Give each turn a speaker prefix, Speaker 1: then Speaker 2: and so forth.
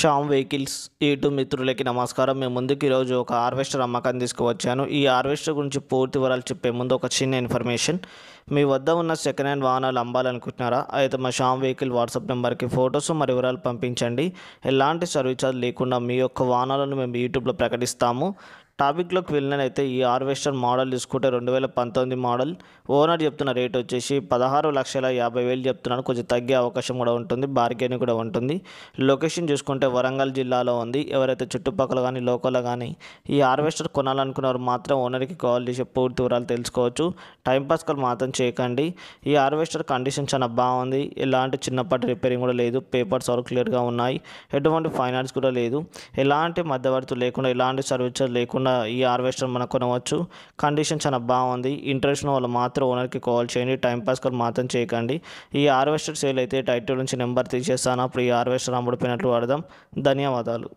Speaker 1: Shyam vehicles YouTube మిత్రులకి నమస్కారం మేము ముందుకు ఈరోజు ఒక హార్వెస్టర్ అమ్మకాన్ని తీసుకువచ్చాను ఈ హార్వెస్టర్ గురించి పూర్తి వివరాలు చెప్పే ముందు ఒక చిన్న ఇన్ఫర్మేషన్ మీ వద్ద ఉన్న సెకండ్ హ్యాండ్ వాహనాలు అమ్మాలనుకుంటున్నారా అయితే మా శ్యామ్ వెహికల్ వాట్సాప్ నెంబర్కి ఫొటోస్ మరియు వివరాలు పంపించండి ఎలాంటి సర్వీస్ లేకుండా మీ యొక్క వాహనాలను మేము యూట్యూబ్లో ప్రకటిస్తాము టాపిక్లోకి వెళ్ళినైతే ఈ హార్వెస్టర్ మోడల్ తీసుకుంటే రెండు వేల పంతొమ్మిది మోడల్ ఓనర్ చెప్తున్న రేట్ వచ్చేసి పదహారు లక్షల యాభై వేలు చెప్తున్నాను కొంచెం తగ్గే అవకాశం కూడా ఉంటుంది బార్గెన్ కూడా ఉంటుంది లొకేషన్ చూసుకుంటే వరంగల్ జిల్లాలో ఉంది ఎవరైతే చుట్టుపక్కల కానీ లోకల్ కానీ ఈ హార్వెస్టర్ కొనాలనుకున్నవారు మాత్రం ఓనర్కి కాల్ చేసి పూర్తి వివరాలు తెలుసుకోవచ్చు టైంపాస్ కాల్ మాత్రం చేయకండి ఈ హార్వెస్టర్ కండిషన్ చాలా బాగుంది ఎలాంటి చిన్నపాటి రిపేరింగ్ కూడా లేదు పేపర్స్ ఆరు క్లియర్గా ఉన్నాయి ఎటువంటి ఫైనాన్స్ కూడా లేదు ఎలాంటి మధ్యవర్తులు లేకుండా ఎలాంటి సర్వీసెస్ లేకుండా ఉన్న ఈ హార్వెస్టర్ మనం కొనవచ్చు కండిషన్ చాలా బాగుంది ఇంట్రెస్ట్ వాళ్ళు మాత్రం ఓనర్కి కాల్ చేయండి టైంపాస్ కాల్ మాత్రం చేయకండి ఈ హార్వెస్టర్ సేల్ అయితే టైటిల్ నుంచి నెంబర్ తీసేస్తాను అప్పుడు ఈ హార్వెస్టర్ అమ్ముడిపోయినట్లు వాడదాం ధన్యవాదాలు